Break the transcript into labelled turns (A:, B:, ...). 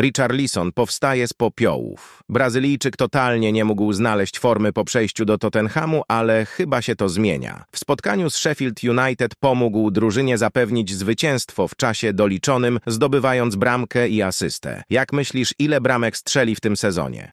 A: Richarlison powstaje z popiołów. Brazylijczyk totalnie nie mógł znaleźć formy po przejściu do Tottenhamu, ale chyba się to zmienia. W spotkaniu z Sheffield United pomógł drużynie zapewnić zwycięstwo w czasie doliczonym, zdobywając bramkę i asystę. Jak myślisz, ile bramek strzeli w tym sezonie?